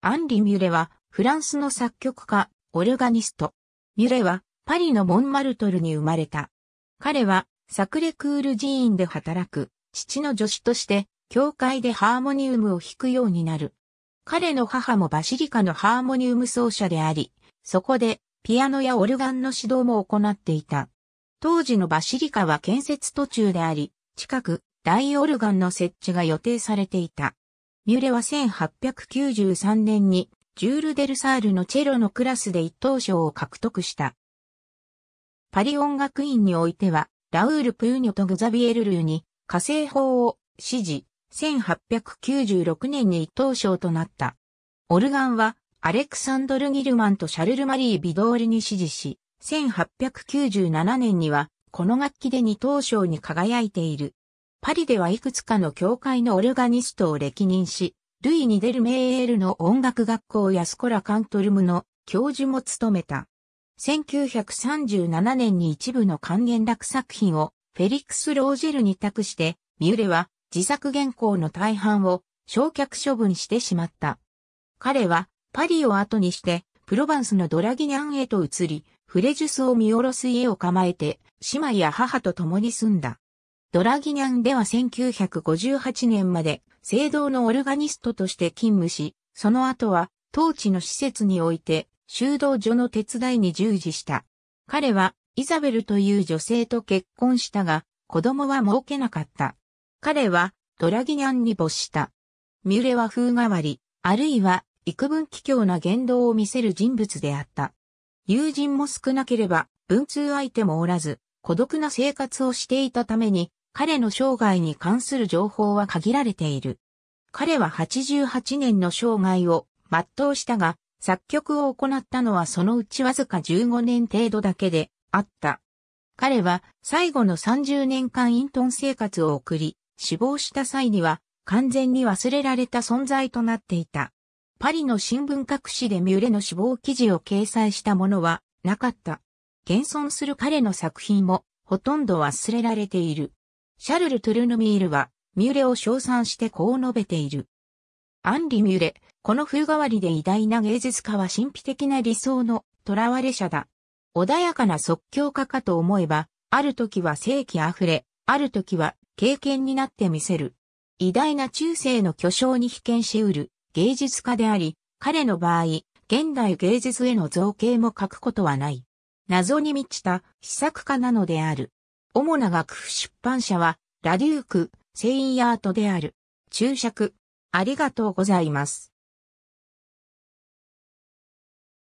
アンリ・ミュレは、フランスの作曲家、オルガニスト。ミュレは、パリのモンマルトルに生まれた。彼は、サクレクール寺院で働く、父の助手として、教会でハーモニウムを弾くようになる。彼の母もバシリカのハーモニウム奏者であり、そこで、ピアノやオルガンの指導も行っていた。当時のバシリカは建設途中であり、近く、大オルガンの設置が予定されていた。ミュレは1893年にジュール・デルサールのチェロのクラスで一等賞を獲得した。パリ音楽院においては、ラウール・プーニョとグザビエル・ルーに火星法を支持、1896年に一等賞となった。オルガンは、アレクサンドル・ギルマンとシャルル・マリー・ビドールに支持し、1897年には、この楽器で二等賞に輝いている。パリではいくつかの教会のオルガニストを歴任し、ルイ・ニデルメエールの音楽学校やスコラ・カントルムの教授も務めた。1937年に一部の還元楽作品をフェリックス・ロージェルに託して、ミューレは自作原稿の大半を焼却処分してしまった。彼はパリを後にしてプロヴァンスのドラギニャンへと移り、フレジュスを見下ろす家を構えて、姉妹や母と共に住んだ。ドラギニャンでは1958年まで、聖堂のオルガニストとして勤務し、その後は、当地の施設において、修道所の手伝いに従事した。彼は、イザベルという女性と結婚したが、子供は儲けなかった。彼は、ドラギニャンに没した。ミュレは風変わり、あるいは、幾分奇妙な言動を見せる人物であった。友人も少なければ、文通相手もおらず、孤独な生活をしていたために、彼の生涯に関する情報は限られている。彼は88年の生涯を全うしたが、作曲を行ったのはそのうちわずか15年程度だけであった。彼は最後の30年間イントン生活を送り、死亡した際には完全に忘れられた存在となっていた。パリの新聞各紙でミュレの死亡記事を掲載したものはなかった。現存する彼の作品もほとんど忘れられている。シャルル・トゥルヌミールは、ミュレを称賛してこう述べている。アンリ・ミュレ、この風変わりで偉大な芸術家は神秘的な理想の囚われ者だ。穏やかな即興家かと思えば、ある時は正気あふれ、ある時は経験になってみせる。偉大な中世の巨匠に被験しうる芸術家であり、彼の場合、現代芸術への造形も書くことはない。謎に満ちた試作家なのである。主な楽譜出版社は、ラデューク、セインヤートである。注釈。ありがとうございます。